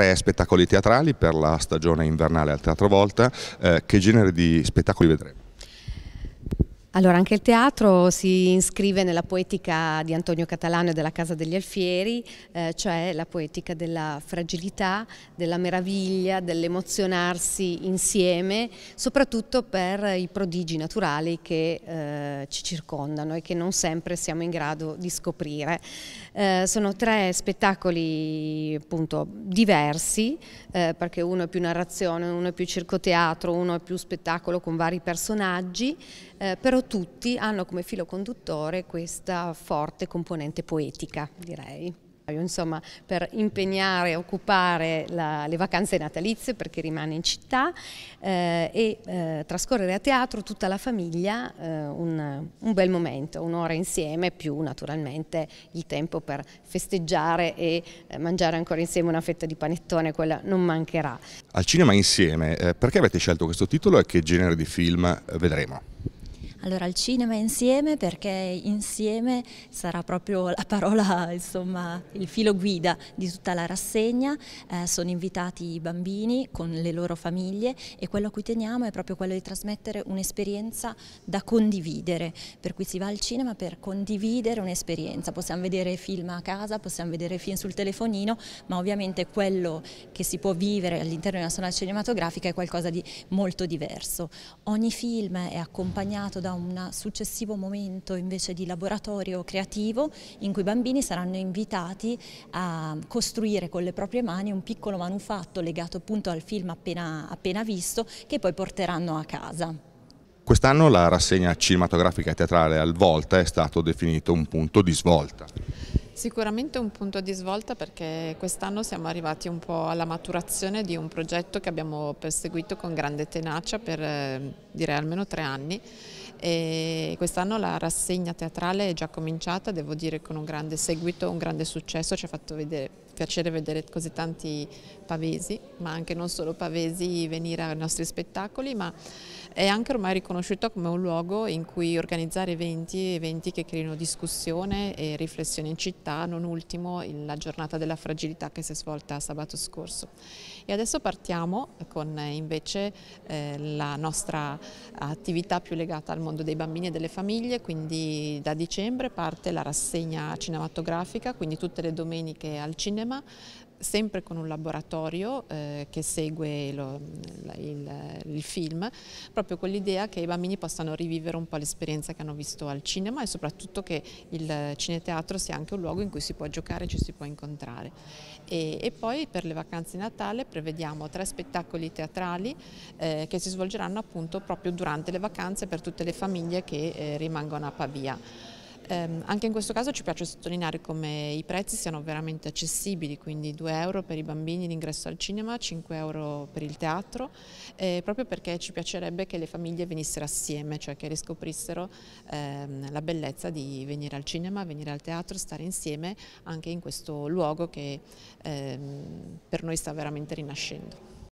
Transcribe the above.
tre spettacoli teatrali per la stagione invernale al Teatro Volta. Eh, che genere di spettacoli vedremo? Allora, anche il teatro si iscrive nella poetica di Antonio Catalano e della Casa degli Alfieri, eh, cioè la poetica della fragilità, della meraviglia, dell'emozionarsi insieme, soprattutto per i prodigi naturali che eh, ci circondano e che non sempre siamo in grado di scoprire. Eh, sono tre spettacoli appunto diversi, eh, perché uno è più narrazione, uno è più circoteatro, uno è più spettacolo con vari personaggi, eh, però tutti hanno come filo conduttore questa forte componente poetica, direi. Insomma, per impegnare e occupare la, le vacanze natalizie perché rimane in città eh, e eh, trascorrere a teatro tutta la famiglia eh, un, un, bel momento, un'ora insieme più naturalmente il tempo per festeggiare e eh, mangiare ancora insieme una fetta di panettone, quella non mancherà. Al cinema insieme, eh, perché avete scelto questo titolo e che genere di film vedremo? Allora, al cinema insieme perché insieme sarà proprio la parola, insomma, il filo guida di tutta la rassegna. Eh, sono invitati i bambini con le loro famiglie e quello a cui teniamo è proprio quello di trasmettere un'esperienza da condividere. Per cui si va al cinema per condividere un'esperienza. Possiamo vedere film a casa, possiamo vedere film sul telefonino, ma ovviamente quello che si può vivere all'interno di una sala cinematografica è qualcosa di molto diverso. Ogni film è accompagnato da da un successivo momento invece di laboratorio creativo in cui i bambini saranno invitati a costruire con le proprie mani un piccolo manufatto legato appunto al film appena, appena visto che poi porteranno a casa. Quest'anno la rassegna cinematografica e teatrale al Volta è stato definito un punto di svolta. Sicuramente un punto di svolta perché quest'anno siamo arrivati un po' alla maturazione di un progetto che abbiamo perseguito con grande tenacia per eh, direi almeno tre anni e quest'anno la rassegna teatrale è già cominciata, devo dire con un grande seguito, un grande successo, ci ha fatto vedere, piacere vedere così tanti pavesi, ma anche non solo pavesi venire ai nostri spettacoli, ma è anche ormai riconosciuto come un luogo in cui organizzare eventi, eventi che creino discussione e riflessione in città, non ultimo la giornata della fragilità che si è svolta sabato scorso. E adesso partiamo con eh, invece eh, la nostra attività più legata al mondo mondo dei bambini e delle famiglie, quindi da dicembre parte la rassegna cinematografica, quindi tutte le domeniche al cinema, sempre con un laboratorio eh, che segue lo, il, il, film, proprio con l'idea che i bambini possano rivivere un po' l'esperienza che hanno visto al cinema e soprattutto che il cineteatro sia anche un luogo in cui si può giocare e ci si può incontrare. E, e, poi per le vacanze di Natale prevediamo tre spettacoli teatrali eh, che si svolgeranno appunto proprio durante le vacanze per tutte le famiglie che eh, rimangono a Pavia. Ehm, anche in questo caso ci piace sottolineare come i prezzi siano veramente accessibili, quindi 2 euro per i bambini l'ingresso al cinema, 5 euro per il teatro, eh, proprio perché ci piacerebbe che le famiglie venissero assieme, cioè che riscoprissero ehm, la bellezza di venire al cinema, venire al teatro, stare insieme anche in questo luogo che ehm, per noi sta veramente rinascendo.